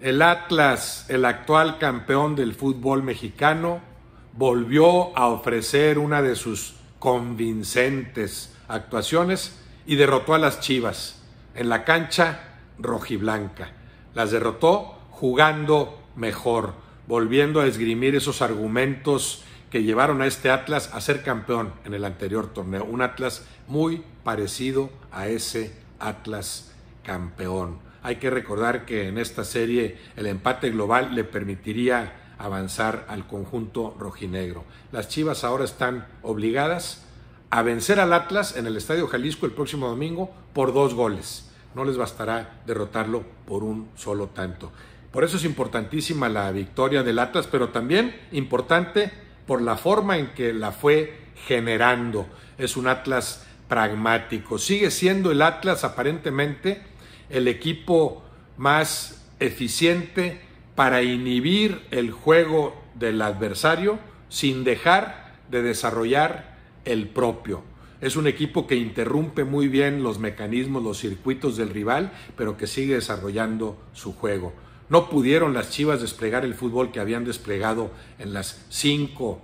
El Atlas, el actual campeón del fútbol mexicano, volvió a ofrecer una de sus convincentes actuaciones y derrotó a las Chivas en la cancha rojiblanca. Las derrotó jugando mejor, volviendo a esgrimir esos argumentos que llevaron a este Atlas a ser campeón en el anterior torneo. Un Atlas muy parecido a ese Atlas campeón. Hay que recordar que en esta serie el empate global le permitiría avanzar al conjunto rojinegro. Las Chivas ahora están obligadas a vencer al Atlas en el Estadio Jalisco el próximo domingo por dos goles. No les bastará derrotarlo por un solo tanto. Por eso es importantísima la victoria del Atlas, pero también importante por la forma en que la fue generando. Es un Atlas pragmático. Sigue siendo el Atlas aparentemente el equipo más eficiente para inhibir el juego del adversario sin dejar de desarrollar el propio. Es un equipo que interrumpe muy bien los mecanismos, los circuitos del rival, pero que sigue desarrollando su juego. No pudieron las Chivas desplegar el fútbol que habían desplegado en las cinco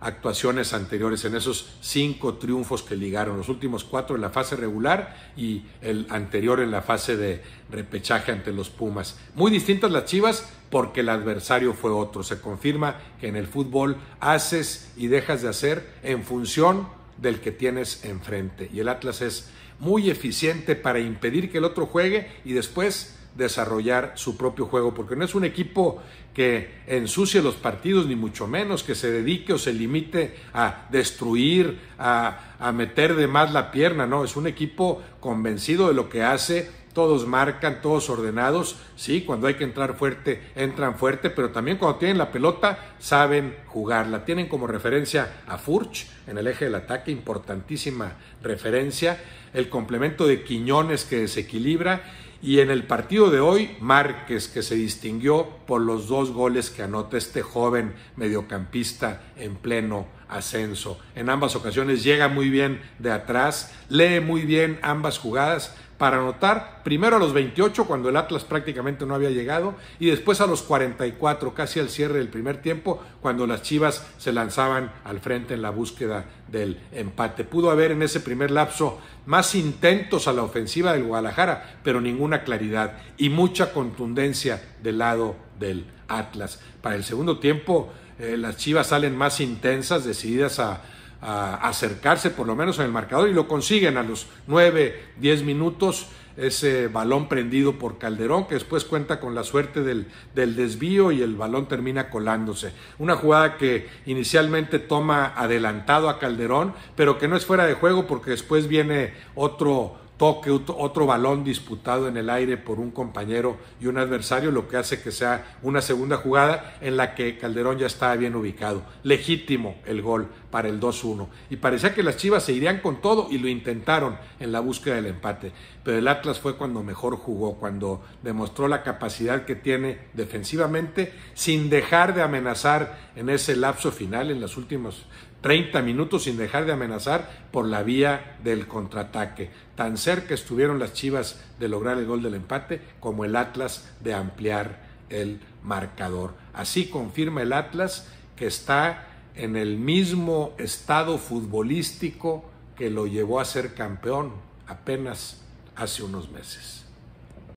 actuaciones anteriores, en esos cinco triunfos que ligaron, los últimos cuatro en la fase regular y el anterior en la fase de repechaje ante los Pumas. Muy distintas las Chivas porque el adversario fue otro. Se confirma que en el fútbol haces y dejas de hacer en función del que tienes enfrente. Y el Atlas es muy eficiente para impedir que el otro juegue y después desarrollar su propio juego, porque no es un equipo que ensucie los partidos, ni mucho menos que se dedique o se limite a destruir, a, a, meter de más la pierna, no, es un equipo convencido de lo que hace, todos marcan, todos ordenados, sí, cuando hay que entrar fuerte, entran fuerte, pero también cuando tienen la pelota, saben jugarla, tienen como referencia a Furch en el eje del ataque, importantísima referencia, el complemento de Quiñones que desequilibra, y en el partido de hoy, Márquez, que se distinguió por los dos goles que anota este joven mediocampista en pleno ascenso. En ambas ocasiones llega muy bien de atrás, lee muy bien ambas jugadas para anotar primero a los 28 cuando el Atlas prácticamente no había llegado y después a los 44 casi al cierre del primer tiempo cuando las Chivas se lanzaban al frente en la búsqueda del empate. Pudo haber en ese primer lapso más intentos a la ofensiva del Guadalajara, pero ninguna claridad y mucha contundencia del lado del Atlas. Para el segundo tiempo eh, las Chivas salen más intensas, decididas a a acercarse por lo menos en el marcador y lo consiguen a los 9, 10 minutos ese balón prendido por Calderón que después cuenta con la suerte del, del desvío y el balón termina colándose. Una jugada que inicialmente toma adelantado a Calderón pero que no es fuera de juego porque después viene otro toque otro balón disputado en el aire por un compañero y un adversario, lo que hace que sea una segunda jugada en la que Calderón ya estaba bien ubicado. Legítimo el gol para el 2-1. Y parecía que las Chivas se irían con todo y lo intentaron en la búsqueda del empate. Pero el Atlas fue cuando mejor jugó, cuando demostró la capacidad que tiene defensivamente sin dejar de amenazar en ese lapso final, en las últimas 30 minutos sin dejar de amenazar por la vía del contraataque. Tan cerca estuvieron las Chivas de lograr el gol del empate como el Atlas de ampliar el marcador. Así confirma el Atlas que está en el mismo estado futbolístico que lo llevó a ser campeón apenas hace unos meses.